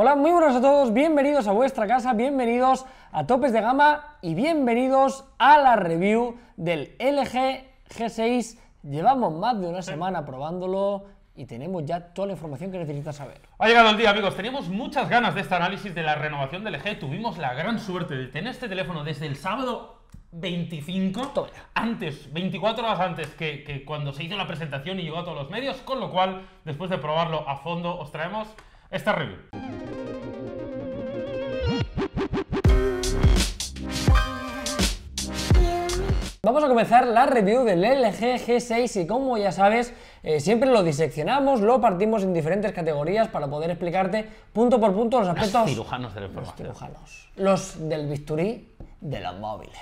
Hola, muy buenos a todos, bienvenidos a vuestra casa, bienvenidos a Topes de Gama y bienvenidos a la review del LG G6. Llevamos más de una semana probándolo y tenemos ya toda la información que necesitas saber. Ha llegado el día, amigos. Teníamos muchas ganas de este análisis de la renovación del LG. Tuvimos la gran suerte de tener este teléfono desde el sábado 25 antes, 24 horas antes que, cuando se hizo la presentación y llegó a todos los medios, con lo cual, después de probarlo a fondo, os traemos esta review. Vamos a comenzar la review del LG G6 y como ya sabes, eh, siempre lo diseccionamos, lo partimos en diferentes categorías para poder explicarte punto por punto los aspectos... Los cirujanos Los del bisturí de los móviles.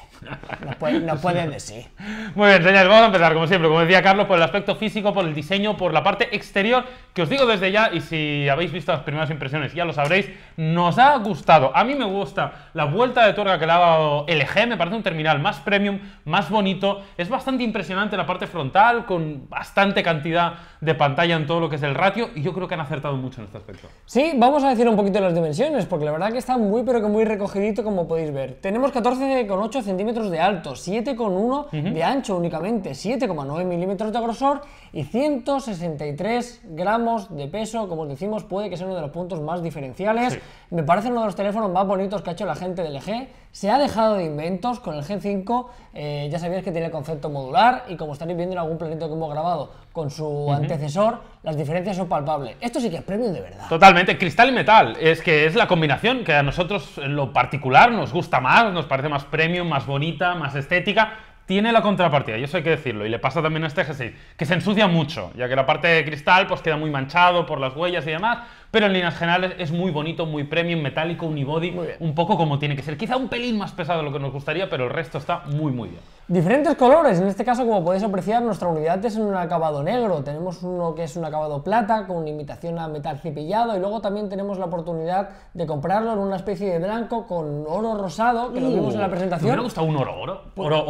no pueden decir. Muy bien, señores, vamos a empezar, como siempre, como decía Carlos, por el aspecto físico, por el diseño, por la parte exterior, que os digo desde ya, y si habéis visto las primeras impresiones, ya lo sabréis, nos ha gustado. A mí me gusta la vuelta de tuerca que le ha dado LG, e me parece un terminal más premium, más bonito, es bastante impresionante la parte frontal, con bastante cantidad de pantalla en todo lo que es el ratio, y yo creo que han acertado mucho en este aspecto. Sí, vamos a decir un poquito las dimensiones, porque la verdad que está muy, pero que muy recogidito, como podéis ver. Tenemos que 14,8 centímetros de alto, 7,1 de ancho únicamente, 7,9 milímetros de grosor y 163 gramos de peso, como decimos, puede que sea uno de los puntos más diferenciales. Me parece uno de los teléfonos más bonitos que ha hecho la gente de LG e se ha dejado de inventos con el g 5, eh, ya sabéis que tiene el concepto modular y como estaréis viendo en algún planeta que hemos grabado con su antecesor, las diferencias son palpables. Esto sí que es premium de verdad. Totalmente, cristal y metal, es que es la combinación que a nosotros en lo particular nos gusta más, nos parece más premium, más bonita, más estética tiene la contrapartida, y sé que decirlo, y le pasa también a este G6, que se ensucia mucho, ya que la parte de cristal pues queda muy manchado por las huellas y demás, pero en líneas generales es muy bonito, muy premium, metálico, unibody, un poco como tiene que ser. Quizá un pelín más pesado de lo que nos gustaría, pero el resto está muy, muy bien. Diferentes colores, en este caso como podéis apreciar nuestra unidad es en un acabado negro, tenemos uno que es un acabado plata con imitación a metal cepillado y luego también tenemos la oportunidad de comprarlo en una especie de blanco con oro rosado que lo vimos en la uh. presentación. ¿Te hubiera un oro oro? Pues, ¿Oro,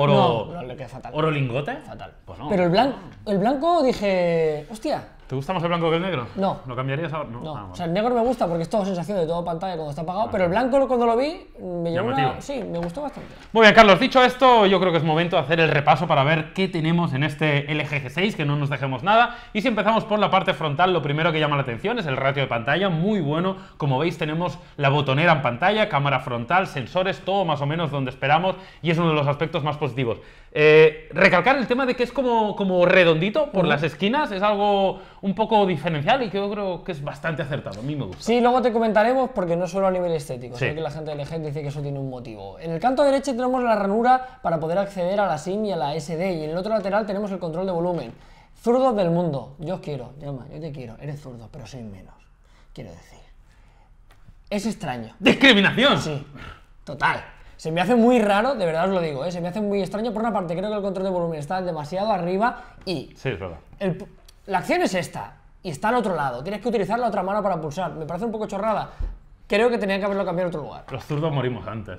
oro, lingote? Fatal. Pues no. Pero el, blanco el blanco dije, hostia, ¿Te gusta más el blanco que el negro? No. ¿Lo cambiarías ahora? No. Ah, o sea, el negro me gusta porque es todo sensación de toda pantalla cuando está apagado, ah, pero el blanco cuando lo vi me llamó. una... Sí, me gustó bastante. Muy bien, Carlos. Dicho esto, yo creo que es momento de hacer el repaso para ver qué tenemos en este LG G6, que no nos dejemos nada. Y si empezamos por la parte frontal, lo primero que llama la atención es el ratio de pantalla, muy bueno. Como veis, tenemos la botonera en pantalla, cámara frontal, sensores, todo más o menos donde esperamos y es uno de los aspectos más positivos. Eh, recalcar el tema de que es como, como redondito por las esquinas, es algo un poco diferencial y que yo creo que es bastante acertado. A mí me gusta. Sí, luego te comentaremos porque no solo a nivel estético, que la gente de LG dice que eso tiene un motivo. En el canto derecho tenemos la ranura para poder acceder a la SIM y a la SD y en el otro lateral tenemos el control de volumen. Zurdos del mundo, yo os quiero, llama, yo te quiero, eres zurdo, pero soy menos, quiero decir. Es extraño. ¡Discriminación! Sí, total. Se me hace muy raro, de verdad os lo digo, ¿eh? se me hace muy extraño. Por una parte, creo que el control de volumen está demasiado arriba y. Sí, es verdad la acción es esta y está al otro lado. Tienes que utilizar la otra mano para pulsar. Me parece un poco chorrada. Creo que tenía que haberlo cambiado a otro lugar. Los zurdos morimos antes.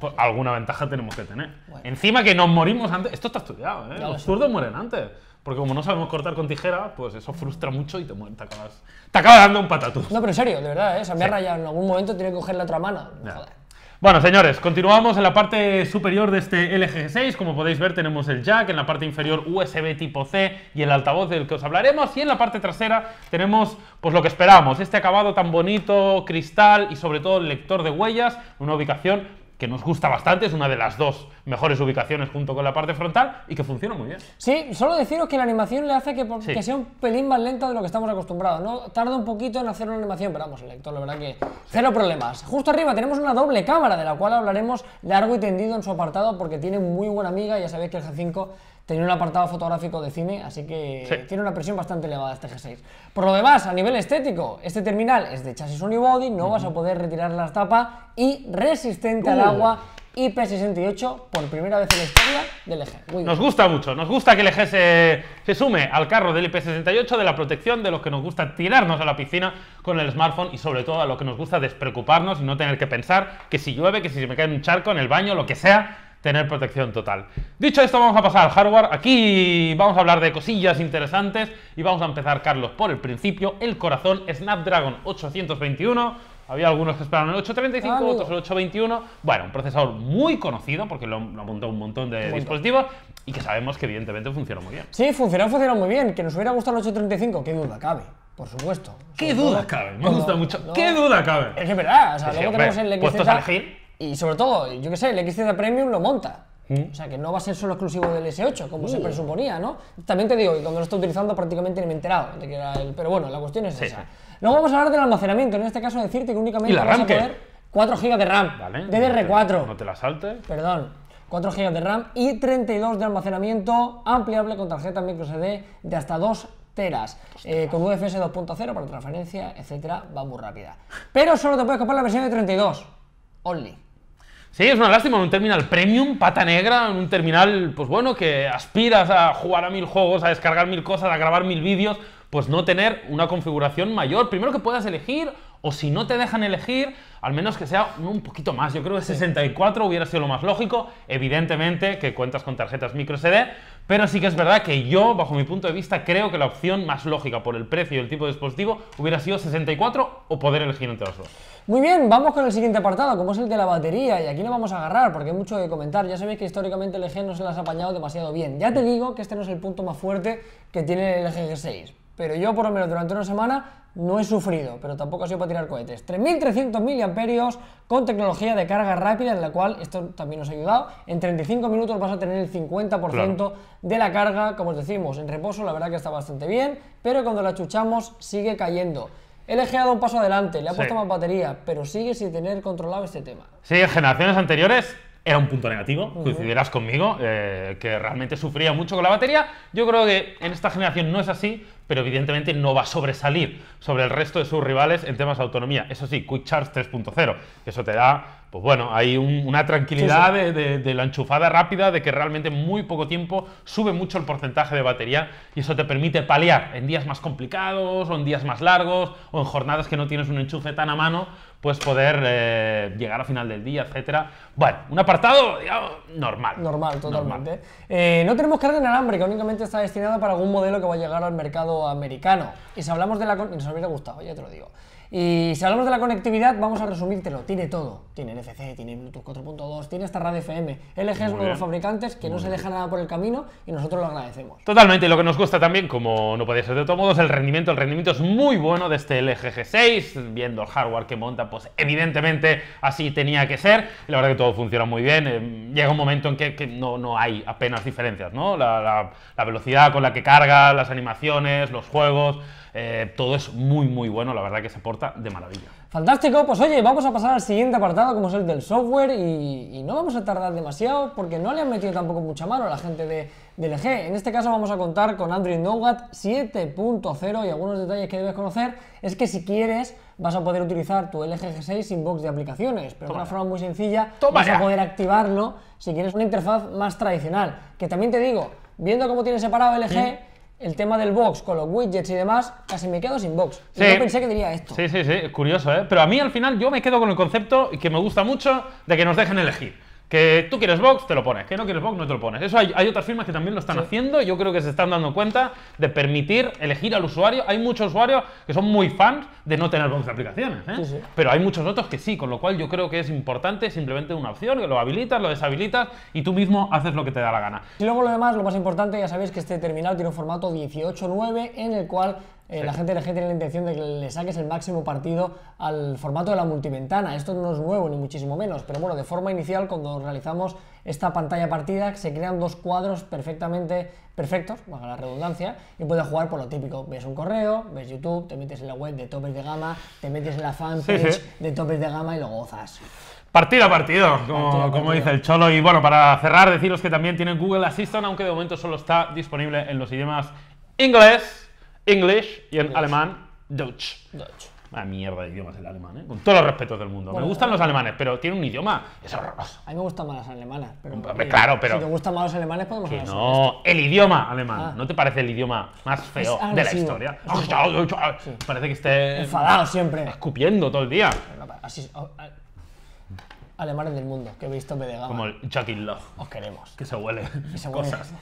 Pues alguna ventaja tenemos que tener. Encima que nos morimos antes. Esto está estudiado, ¿eh? Los zurdos mueren antes. Porque como no sabemos cortar con tijera, pues eso frustra mucho y te, acabas, dando un patatús. No, pero en serio, de verdad, ¿eh? O me ha rayado. En algún momento tiene que coger la otra mano. joder. Bueno, señores, continuamos en la parte superior de este LG6. Como podéis ver, tenemos el jack, en la parte inferior USB tipo C y el altavoz del que os hablaremos. Y en la parte trasera tenemos pues lo que esperamos, este acabado tan bonito, cristal y sobre todo el lector de huellas, una ubicación que nos gusta bastante, es una de las dos mejores ubicaciones junto con la parte frontal y que funciona muy bien. Sí, solo deciros que la animación le hace que, sea un pelín más lenta de lo que estamos acostumbrados, ¿no? Tarda un poquito en hacer una animación, pero vamos, el lector, la verdad que cero problemas. Justo arriba tenemos una doble cámara de la cual hablaremos largo y tendido en su apartado porque tiene muy buena amiga, ya sabéis que el G5 tenía un apartado fotográfico de cine, así que tiene una presión bastante elevada este G6. Por lo demás, a nivel estético, este terminal es de chasis unibody, no vas a poder retirar la tapa y resistente al uh. agua IP68 por primera vez en la historia del EG. Nos gusta mucho, nos gusta que el eje se, sume al carro del IP68 de la protección de los que nos gusta tirarnos a la piscina con el smartphone y sobre todo a lo que nos gusta despreocuparnos y no tener que pensar que si llueve, que si se me cae un charco en el baño, lo que sea, tener protección total. Dicho esto, vamos a pasar al hardware. Aquí vamos a hablar de cosillas interesantes y vamos a empezar, Carlos, por el principio. El corazón Snapdragon 821. Había algunos que esperaban el 835, otros el 821. Bueno, un procesador muy conocido porque lo, lo montado un montón de dispositivos y que sabemos que evidentemente funciona muy bien. Sí, funcionó, funcionó muy bien. Que nos hubiera gustado el 835, qué duda cabe. Por supuesto. ¿Qué duda cabe? Me gusta mucho. ¿Qué duda cabe? Es que verdad. O sea, luego tenemos el XZ. Puestos y sobre todo, yo que sé, el XZ Premium lo monta. ¿Mm? O sea, que no va a ser solo exclusivo del S8, como se presuponía, ¿no? También te digo y cuando lo estoy utilizando prácticamente ni me he enterado de que era el... Pero bueno, la cuestión es esa. Luego vamos a hablar del almacenamiento. En este caso, decirte que únicamente vas a poder 4 GB de RAM. Vale, DDR4. No te, la salte. Perdón. 4 GB de RAM y 32 de almacenamiento ampliable con tarjeta microSD de hasta 2 teras, eh, con UFS 2.0 para transferencia, etcétera, va muy rápida. Pero solo te puedes comprar la versión de 32, only. Sí, es una lástima, un terminal premium, pata negra, en un terminal, pues bueno, que aspiras a jugar a mil juegos, a descargar mil cosas, a grabar mil vídeos, pues no tener una configuración mayor. Primero que puedas elegir, o si no te dejan elegir, al menos que sea un poquito más. Yo creo que 64 hubiera sido lo más lógico, evidentemente que cuentas con tarjetas micro pero sí que es verdad que yo, bajo mi punto de vista, creo que la opción más lógica por el precio y el tipo de dispositivo hubiera sido 64 o poder elegir entre los dos. Muy bien, vamos con el siguiente apartado, como es el de la batería, y aquí no vamos a agarrar porque hay mucho que comentar. Ya sabéis que históricamente el eje no se las ha apañado demasiado bien. Ya te digo que este no es el punto más fuerte que tiene el g 6 pero yo por lo menos durante una semana no he sufrido, pero tampoco ha sido para tirar cohetes. 3.300 miliamperios con tecnología de carga rápida, en la cual esto también nos ha ayudado. En 35 minutos vas a tener el 50% de la carga, como os decimos, en reposo la verdad que está bastante bien, pero cuando la chuchamos sigue cayendo. LG ha dado un paso adelante, le ha puesto más batería, pero sigue sin tener controlado este tema. Sí, en generaciones anteriores era un punto negativo, coincidirás conmigo, eh, que realmente sufría mucho con la batería. Yo creo que en esta generación no es así, pero evidentemente no va a sobresalir sobre el resto de sus rivales en temas de autonomía. Eso sí, Quick Charge 3.0, eso te da pues bueno, hay una tranquilidad De, la enchufada rápida, de que realmente en muy poco tiempo sube mucho el porcentaje de batería y eso te permite paliar en días más complicados o en días más largos o en jornadas que no tienes un enchufe tan a mano, pues poder eh, llegar al final del día, etc. Bueno, un apartado digamos, normal. Normal, totalmente. Eh, no tenemos carga en alambre, que únicamente está destinada para algún modelo que va a llegar al mercado americano. Y si hablamos de la... Nos hubiera gustado, ya te lo digo. Y si hablamos de la conectividad, vamos a resumírtelo. Tiene todo. Tiene NFC, tiene Bluetooth 4.2, tiene esta radio FM. LG es uno de los fabricantes que no se deja nada por el camino y nosotros lo agradecemos. Totalmente. Y lo que nos gusta también, como no podía ser de todos modo, es el rendimiento. El rendimiento es muy bueno de este LG G6. Viendo el hardware que monta, pues evidentemente así tenía que ser. La verdad que todo funciona muy bien. Eh, llega un momento en que, no, hay apenas diferencias, ¿no? La, velocidad con la que carga, las animaciones, los juegos, eh, todo es muy, muy bueno. La verdad que se porta de maravilla. Fantástico, pues oye, vamos a pasar al siguiente apartado, como es el del software, y, no vamos a tardar demasiado porque no le han metido tampoco mucha mano a la gente de, LG. En este caso vamos a contar con Android Nougat 7.0 y algunos detalles que debes conocer es que si quieres vas a poder utilizar tu LG G6 sin de aplicaciones, pero de una forma muy sencilla vas a poder activarlo si quieres una interfaz más tradicional. Que también te digo, viendo cómo tiene separado LG el tema del box con los widgets y demás, casi me quedo sin box. Yo pensé que diría esto. Sí, sí, sí, curioso, ¿eh? Pero a mí al final yo me quedo con el concepto y que me gusta mucho de que nos dejen elegir. Que tú quieres Vox, te lo pones. Que no quieres Vox, no te lo pones. Eso hay, otras firmas que también lo están haciendo. Yo creo que se están dando cuenta de permitir elegir al usuario. Hay muchos usuarios que son muy fans de no tener Vox aplicaciones. ¿eh? Pero hay muchos otros que sí, con lo cual yo creo que es importante simplemente una opción, que lo habilitas, lo deshabilitas y tú mismo haces lo que te da la gana. Y luego lo demás, lo más importante, ya sabéis que este terminal tiene un formato 18.9 en el cual eh, la gente de tiene la intención de que le saques el máximo partido al formato de la multiventana. Esto no es nuevo, ni muchísimo menos, pero bueno, de forma inicial, cuando realizamos esta pantalla partida, se crean dos cuadros perfectamente perfectos, Para la redundancia, y puedes jugar por lo típico. Ves un correo, ves YouTube, te metes en la web de topes de gama, te metes en la fanpage de topes de gama y lo gozas. Partido a partido, como, dice el Cholo. Y bueno, para cerrar, deciros que también tienen Google Assistant, aunque de momento solo está disponible en los idiomas inglés English y en alemán Deutsch. Deutsch. Una ah, mierda de idiomas el alemán, ¿eh? con todos los respetos del mundo. me gustan los alemanes, pero tiene un idioma, es horroroso. A mí me gustan más las alemanas. Pero, claro, pero. Si te gustan más los alemanes, podemos que No, el idioma alemán. Ah. ¿No te parece el idioma más feo de la historia? Parece que esté. Enfadado siempre. Escupiendo todo el día. Oh, ah, alemanes del mundo que he visto me Como el Chucky Love. Os queremos. Que se huele. Que se huele. Cosas.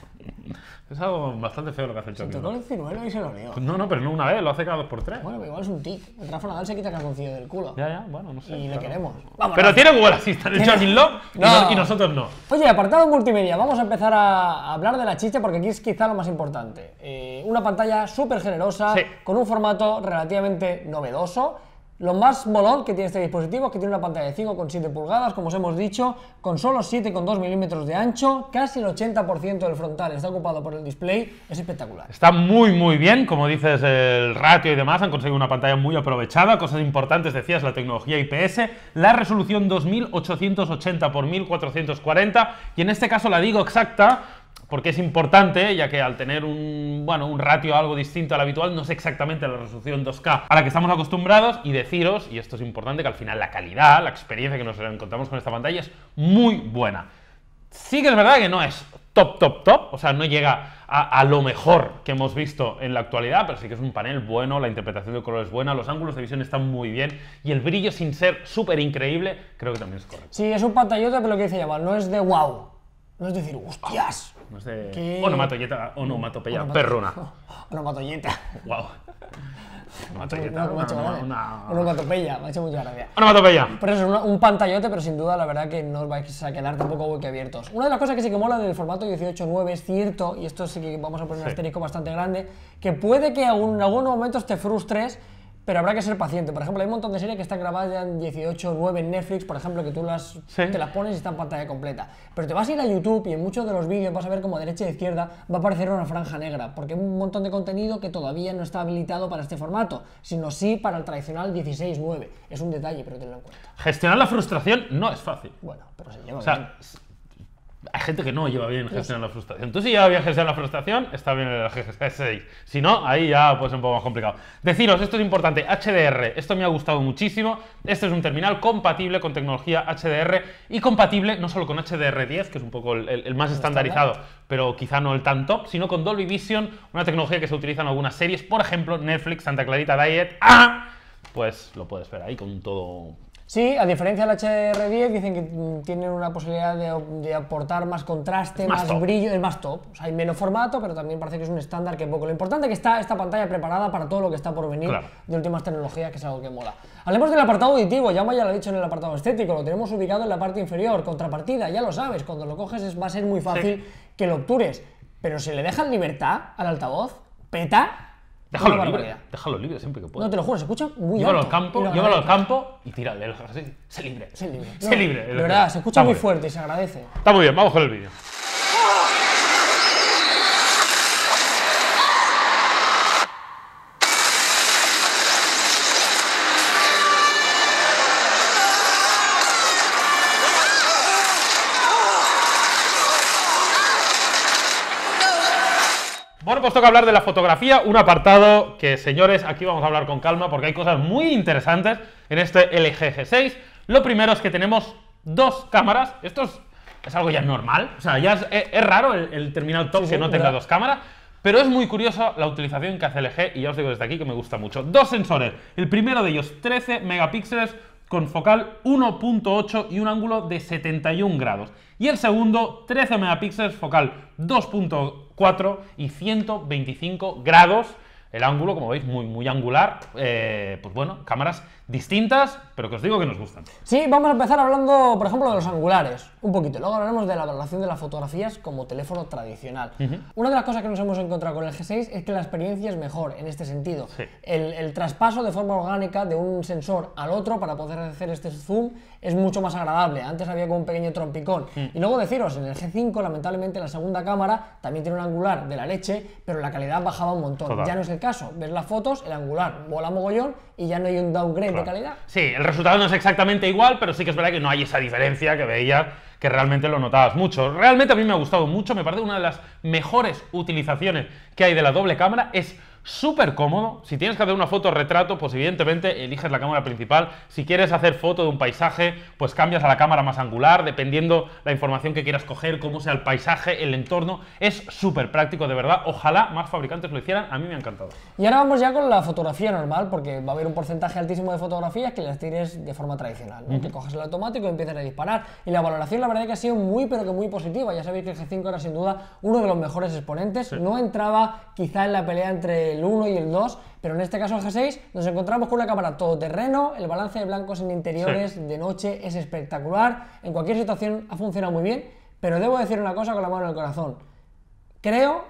Es algo bastante feo lo que hace el Chucky. Se tocó el ciruelo y se lo leo. Pues no, no, pero no una vez, lo hace cada dos por tres. Bueno, pero igual es un tic. El Rafa Nadal se quita el calzoncillo del culo. Ya, ya, bueno, no sé. Y lo le queremos. Vamos, pero tiene Google Assistant, el Chucky Love no. y, nosotros no. Oye, apartado multimedia, vamos a empezar a hablar de la chicha porque aquí es quizá lo más importante. Eh, una pantalla súper generosa, con un formato relativamente novedoso lo más molón que tiene este dispositivo es que tiene una pantalla de 5,7 pulgadas, como os hemos dicho, con solo 7,2 milímetros de ancho, casi el 80% del frontal está ocupado por el display, es espectacular. Está muy muy bien, como dices, el ratio y demás, han conseguido una pantalla muy aprovechada, cosas importantes, decías, la tecnología IPS, la resolución 2880 x 1440, y en este caso la digo exacta, porque es importante, ya que al tener un, bueno, un ratio algo distinto al habitual, no es exactamente la resolución 2K a la que estamos acostumbrados, y deciros, y esto es importante, que al final la calidad, la experiencia que nos encontramos con esta pantalla es muy buena. Sí que es verdad que no es top, top, top, o sea, no llega a, lo mejor que hemos visto en la actualidad, pero sí que es un panel bueno, la interpretación de color es buena, los ángulos de visión están muy bien y el brillo sin ser súper increíble, creo que también es correcto. Sí, es un pantallota, pero lo que dice llama no es de wow, no es decir, hostias, no sé. ¿Qué? o onomatopeya, Onomato... perrona. Onomatoyeta. Wow. Onomatoyeta. No, no, Onomatopeya, me ha hecho mucha gracia. Onomatopeya. Por eso es un pantallote, pero sin duda, la verdad que no os vais a quedar tampoco abiertos. Una de las cosas que sí que mola del formato 18.9 es cierto, y esto sí que vamos a poner un asterisco bastante grande, que puede que en algún, algunos momentos te frustres pero habrá que ser paciente. Por ejemplo, hay un montón de series que están grabadas ya en 18 9 en Netflix, por ejemplo, que tú las, te las pones y está en pantalla completa. Pero te vas a ir a YouTube y en muchos de los vídeos vas a ver como a derecha e izquierda va a aparecer una franja negra, porque hay un montón de contenido que todavía no está habilitado para este formato, sino sí para el tradicional 16-9. Es un detalle, pero tenlo en cuenta. Gestionar la frustración no es fácil. Bueno, pero se lleva hay gente que no lleva bien pues gestionar la frustración. Tú si llevas bien gestionar la frustración, está bien el ggs 6 Si no, ahí ya pues ser un poco más complicado. Deciros, esto es importante, HDR. Esto me ha gustado muchísimo. Este es un terminal compatible con tecnología HDR y compatible no solo con HDR10, que es un poco el, más estandarizado, pero quizá no el tanto. sino con Dolby Vision, una tecnología que se utiliza en algunas series, por ejemplo, Netflix, Santa Clarita Diet. ¡Ah! Pues lo puedes ver ahí con todo Sí, a diferencia del HR10, dicen que mm, tienen una posibilidad de, aportar más contraste, más, brillo, es más top. O sea, hay menos formato, pero también parece que es un estándar que poco. Lo importante es que está esta pantalla preparada para todo lo que está por venir de últimas tecnologías, que es algo que mola. Hablemos del apartado auditivo, ya ya lo ha dicho en el apartado estético, lo tenemos ubicado en la parte inferior, contrapartida, ya lo sabes, cuando lo coges es, va a ser muy fácil que lo obtures. Pero si le dejan libertad al altavoz, peta Déjalo libre, déjalo libre siempre que pueda. No, te lo juro, se escucha muy llévalo alto. Al campo, llévalo al campo y tírale. Sé libre. Sé libre. se sé libre. De verdad, se escucha muy fuerte y se agradece. Está muy bien, vamos con el vídeo. Bueno, pues toca hablar de la fotografía, un apartado que, señores, aquí vamos a hablar con calma porque hay cosas muy interesantes en este LG G6. Lo primero es que tenemos dos cámaras, esto es, algo ya normal, o sea, ya es, eh, raro el, terminal top que no tenga dos cámaras, pero es muy curiosa la utilización que hace LG y ya os digo desde aquí que me gusta mucho. Dos sensores, el primero de ellos 13 megapíxeles con focal 1.8 y un ángulo de 71 grados. Y el segundo, 13 megapíxeles, focal 2.8 4 y 125 grados. El ángulo, como veis, muy, muy angular. Eh, pues bueno, cámaras distintas, pero que os digo que nos gustan. Sí, vamos a empezar hablando, por ejemplo, de los angulares, un poquito. Luego hablaremos de la valoración de las fotografías como teléfono tradicional. Una de las cosas que nos hemos encontrado con el G6 es que la experiencia es mejor en este sentido. El, traspaso de forma orgánica de un sensor al otro para poder hacer este zoom es mucho más agradable. Antes había como un pequeño trompicón. Mm. Y luego deciros, en el G5, lamentablemente, la segunda cámara también tiene un angular de la leche, pero la calidad bajaba un montón. Ya no es el caso. Ves las fotos, el angular vola mogollón y ya no hay un downgrade Sí, el resultado no es exactamente igual, pero sí que es verdad que no hay esa diferencia que veía que realmente lo notabas mucho. Realmente a mí me ha gustado mucho, me parece una de las mejores utilizaciones que hay de la doble cámara es súper cómodo. Si tienes que hacer una foto retrato, pues evidentemente eliges la cámara principal. Si quieres hacer foto de un paisaje, pues cambias a la cámara más angular, dependiendo la información que quieras coger, cómo sea el paisaje, el entorno. Es súper práctico, de verdad. Ojalá más fabricantes lo hicieran. A mí me ha encantado. Y ahora vamos ya con la fotografía normal, porque va a haber un porcentaje altísimo de fotografías que las tires de forma tradicional. Que coges el automático y empiezas a disparar. Y la valoración, la verdad, es que ha sido muy, pero que muy positiva. Ya sabéis que el G5 era sin duda uno de los mejores exponentes. No entraba quizá en la pelea entre el 1 y el 2, pero en este caso el G6 nos encontramos con una cámara todoterreno, el balance de blancos en interiores de noche es espectacular, en cualquier situación ha funcionado muy bien, pero debo decir una cosa con la mano en el corazón, creo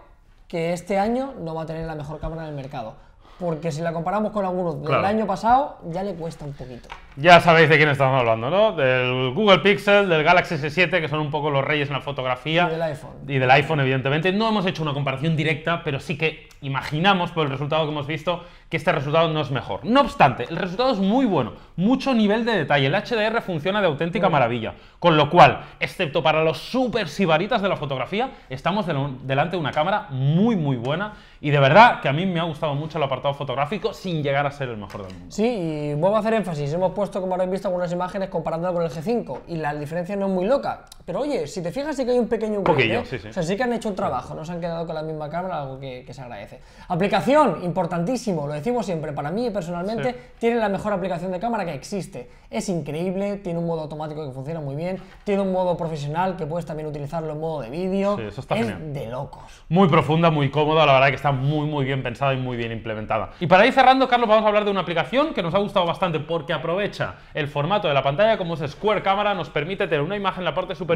que este año no va a tener la mejor cámara del mercado, porque si la comparamos con algunos del año pasado ya le cuesta un poquito. Ya sabéis de quién estamos hablando, ¿no? Del Google Pixel, del Galaxy S7, que son un poco los reyes en la fotografía. Y del iPhone. Y del iPhone, evidentemente. No hemos hecho una comparación directa, pero sí que imaginamos por el resultado que hemos visto que este resultado no es mejor. No obstante, el resultado es muy bueno, mucho nivel de detalle. El HDR funciona de auténtica mm. maravilla. Con lo cual, excepto para los super sibaritas de la fotografía, estamos delante de una cámara muy, muy buena. Y de verdad que a mí me ha gustado mucho el apartado fotográfico sin llegar a ser el mejor del mundo. Sí, y vuelvo a hacer énfasis. Hemos puesto, como habréis visto, algunas imágenes comparándolo con el G5 y la diferencia no es muy loca. Pero oye, si te fijas, sí que hay un pequeño upgrade. Sí, O sea, sí que han hecho un trabajo, no se han quedado con la misma cámara, algo que, se agradece. Aplicación, importantísimo, lo decimos siempre. Para mí, personalmente, tiene la mejor aplicación de cámara que existe. Es increíble, tiene un modo automático que funciona muy bien, tiene un modo profesional que puedes también utilizarlo en modo de vídeo. eso está es genial. de locos. Muy profunda, muy cómoda, la verdad que está muy, muy bien pensada y muy bien implementada. Y para ir cerrando, Carlos, vamos a hablar de una aplicación que nos ha gustado bastante porque aprovecha el formato de la pantalla, como es Square Camera, nos permite tener una imagen en la parte superior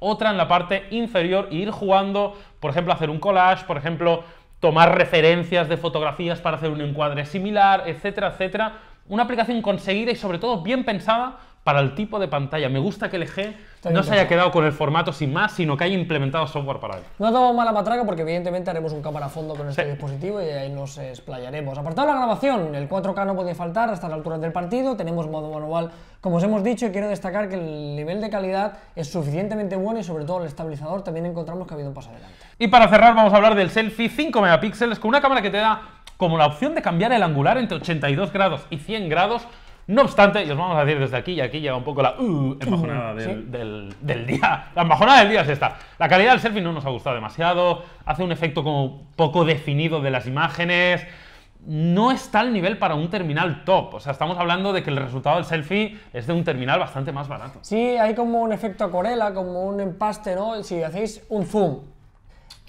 otra en la parte inferior e ir jugando, por ejemplo, hacer un collage, por ejemplo, tomar referencias de fotografías para hacer un encuadre similar, etcétera, etcétera. Una aplicación conseguida y sobre todo bien pensada para el tipo de pantalla. Me gusta que LG e no se haya quedado con el formato sin más, sino que haya implementado software para él. No damos mala matraca porque evidentemente haremos un cámara a fondo con este dispositivo y ahí nos explayaremos. Apartado la grabación, el 4K no puede faltar hasta la altura del partido, tenemos modo manual como os hemos dicho y quiero destacar que el nivel de calidad es suficientemente bueno y sobre todo el estabilizador también encontramos que ha habido un paso adelante. Y para cerrar vamos a hablar del selfie 5 megapíxeles con una cámara que te da como la opción de cambiar el angular entre 82 grados y 100 grados no obstante, y os vamos a decir desde aquí, y aquí llega un poco la uh, embajonada del, día. La embajonada del día es esta. La calidad del selfie no nos ha gustado demasiado, hace un efecto como poco definido de las imágenes. No está al nivel para un terminal top. O sea, estamos hablando de que el resultado del selfie es de un terminal bastante más barato. Sí, hay como un efecto Corela, como un empaste, ¿no? Si hacéis un zoom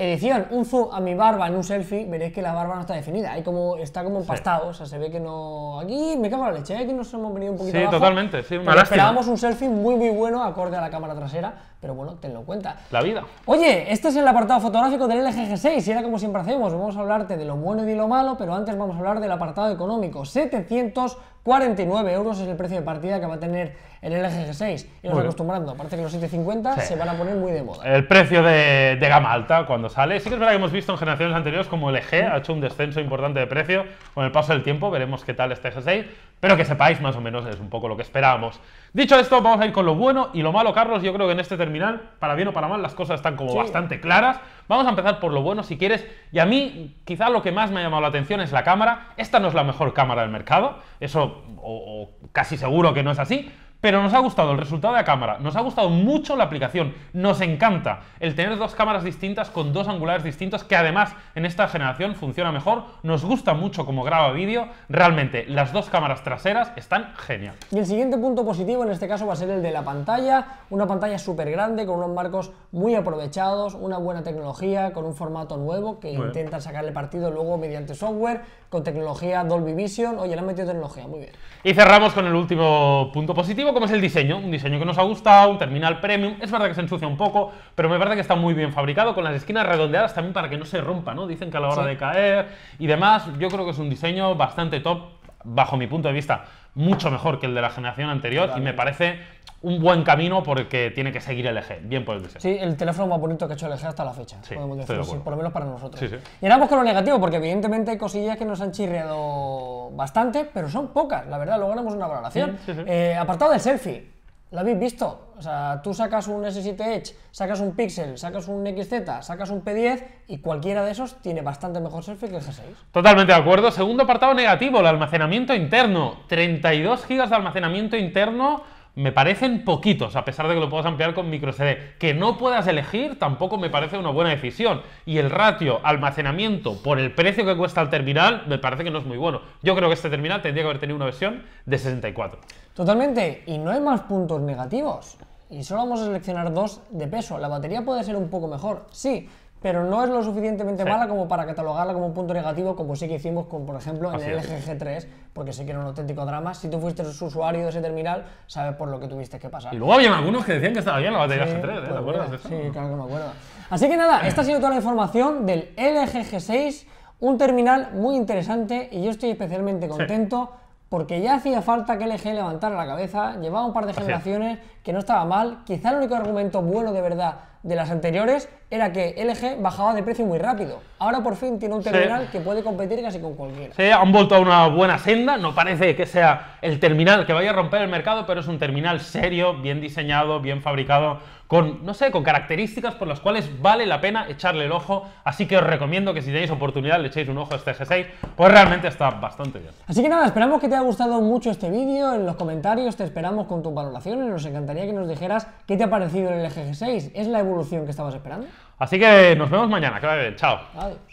Edición, eh, un zoom a mi barba en un selfie, veréis que la barba no está definida, hay como, está como empastado, o sea, se ve que no... Aquí me cago en la leche, ¿eh? aquí nos hemos venido un poquito Sí, totalmente, sí, Esperábamos un selfie muy, muy bueno, acorde a la cámara trasera, pero bueno, tenlo en cuenta. La vida. Oye, este es el apartado fotográfico del LG G6 y era como siempre hacemos, vamos a hablarte de lo bueno y de lo malo, pero antes vamos a hablar del apartado económico. 749 euros es el precio de partida que va a tener el LG G6. Y nos acostumbrando, parece que los 750 se van a poner muy de moda. El precio de, de, gama alta cuando sale. Sí que es verdad que hemos visto en generaciones anteriores como LG e ha hecho un descenso importante de precio. Con el paso del tiempo veremos qué tal este e G6, pero que sepáis más o menos es un poco lo que esperábamos. Dicho esto, vamos a ir con lo bueno y lo malo, Carlos. Yo creo que en este para bien o para mal, las cosas están como bastante claras. Vamos a empezar por lo bueno, si quieres. Y a mí, quizá lo que más me ha llamado la atención es la cámara. Esta no es la mejor cámara del mercado, eso o casi seguro que no es así, pero nos ha gustado el resultado de la cámara, nos ha gustado mucho la aplicación, nos encanta el tener dos cámaras distintas con dos angulares distintos que además en esta generación funciona mejor, nos gusta mucho como graba vídeo, realmente las dos cámaras traseras están genial. Y el siguiente punto positivo en este caso va a ser el de la pantalla, una pantalla súper grande con unos marcos muy aprovechados, una buena tecnología, con un formato nuevo que intenta sacarle partido luego mediante software, con tecnología Dolby Vision, oye le han metido tecnología, muy bien. Y cerramos con el último punto positivo como es el diseño, un diseño que nos ha gustado, un terminal premium, es verdad que se ensucia un poco, pero me parece que está muy bien fabricado, con las esquinas redondeadas también para que no se rompa, ¿no? Dicen que a la hora de caer y demás, yo creo que es un diseño bastante top bajo mi punto de vista mucho mejor que el de la generación anterior y me parece un buen camino porque tiene que seguir el LG, bien por el diseño. Sí, el teléfono más bonito que ha hecho LG hasta la fecha, podemos decir, por lo menos para nosotros. y ahora vamos con lo negativo, porque evidentemente hay cosillas que nos han chirreado bastante, pero son pocas, la verdad, luego haremos una valoración. Eh, apartado del selfie, lo habéis visto. O sea, tú sacas un S7 Edge, sacas un Pixel, sacas un XZ, sacas un P10 y cualquiera de esos tiene bastante mejor selfie que el s 6 Totalmente de acuerdo. Segundo apartado negativo, el almacenamiento interno. 32 GB de almacenamiento interno me parecen poquitos, a pesar de que lo puedas ampliar con micro CD. Que no puedas elegir tampoco me parece una buena decisión. Y el ratio almacenamiento por el precio que cuesta el terminal me parece que no es muy bueno. Yo creo que este terminal tendría que haber tenido una versión de 64. Totalmente, y no hay más puntos negativos. Y solo vamos a seleccionar dos de peso. La batería puede ser un poco mejor, sí, pero no es lo suficientemente mala como para catalogarla como un punto negativo, como sí que hicimos con, por ejemplo, en el LG3, porque sí que era un auténtico drama. Si tú fuiste usuario de ese terminal, sabes por lo que tuviste que pasar. Y luego había algunos que decían que estaba bien la batería G3, ¿eh? ¿te pues, acuerdas de eso? Sí, claro que me acuerdo. Así que nada, esta ha sido toda la información del LG 6 un terminal muy interesante y yo estoy especialmente contento. porque ya hacía falta que LG levantara la cabeza, llevaba un par de generaciones no estaba mal. Quizá el único argumento bueno de verdad de las anteriores era que LG bajaba de precio muy rápido. Ahora por fin tiene un terminal que puede competir casi con cualquiera. Sí, han vuelto a una buena senda. No parece que sea el terminal que vaya a romper el mercado, pero es un terminal serio, bien diseñado, bien fabricado, con, no sé, con características por las cuales vale la pena echarle el ojo. Así que os recomiendo que si tenéis oportunidad le echéis un ojo a este G6, pues realmente está bastante bien. Así que nada, esperamos que te haya gustado mucho este vídeo. En los comentarios te esperamos con tus valoraciones, nos encantaría que nos dijeras qué te ha parecido el LG 6 ¿Es la evolución que estabas esperando? Así que nos vemos mañana, Chao.